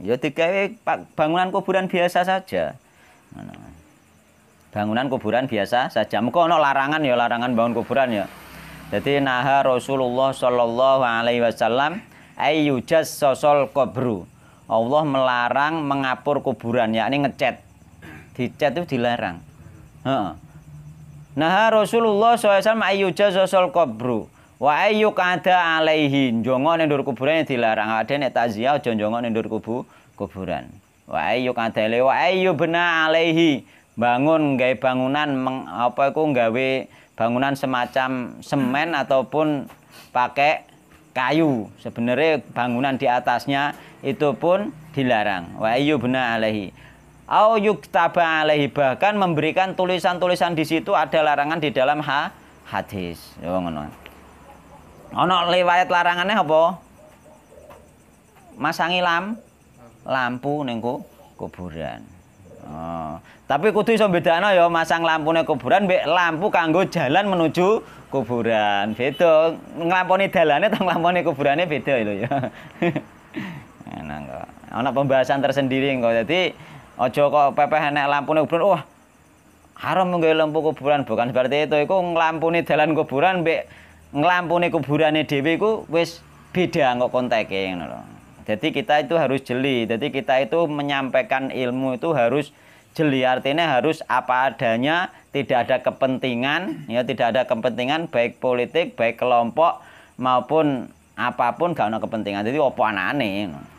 Ya digawe bangunan kuburan biasa saja. Bangunan kuburan biasa saja. Mengko ana larangan ya larangan bangun kuburan ya. Jadi naha Rasulullah Shallallahu Alaihi Wasallam ayujas sosol kubru. Allah melarang mengapur kuburan, yakni ngecat. Dicat itu dilarang. Nah Rasulullah SAW ayujas sosol kubru. Wa ayyuk ada alaihi jongo ning ndur kuburan dilarang. Ade nek takziah aja jongo ning ndur kubu kuburan. Wa ayyuk ada le wa ayyu bena alaihi. Bangun gawe bangunan meng, apa iku gawe bangunan semacam semen ataupun pakai kayu. Sebenarnya bangunan di atasnya itu pun dilarang. Wa ayyu bena alaihi. Au yuktaba alaihi bahkan memberikan tulisan-tulisan di situ ada larangan di dalam ha hadis. Yo ya, ngono. Ana lewat larangannya apa? Masangi lam lampu nengku kuburan. Oh. Tapi kudu iso bedakno ya masang lampune kuburan mbek lampu kanggo jalan menuju kuburan. Beda. Nglamponi dalane tang nih kuburannya beda itu ya. Enak kok. Ana pembahasan tersendiri kok. jadi ojo kok pepeh lampu neng kuburan. Wah. Haram nggawe lampu kuburan bukan seperti itu. Iku nih dalan kuburan mbek nglampune kuburannya Dewi ku, wis beda nggak konteke ngono Jadi kita itu harus jeli. Jadi kita itu menyampaikan ilmu itu harus jeli artinya harus apa adanya, tidak ada kepentingan, ya tidak ada kepentingan baik politik, baik kelompok maupun apapun gak ada kepentingan. Jadi opo aneh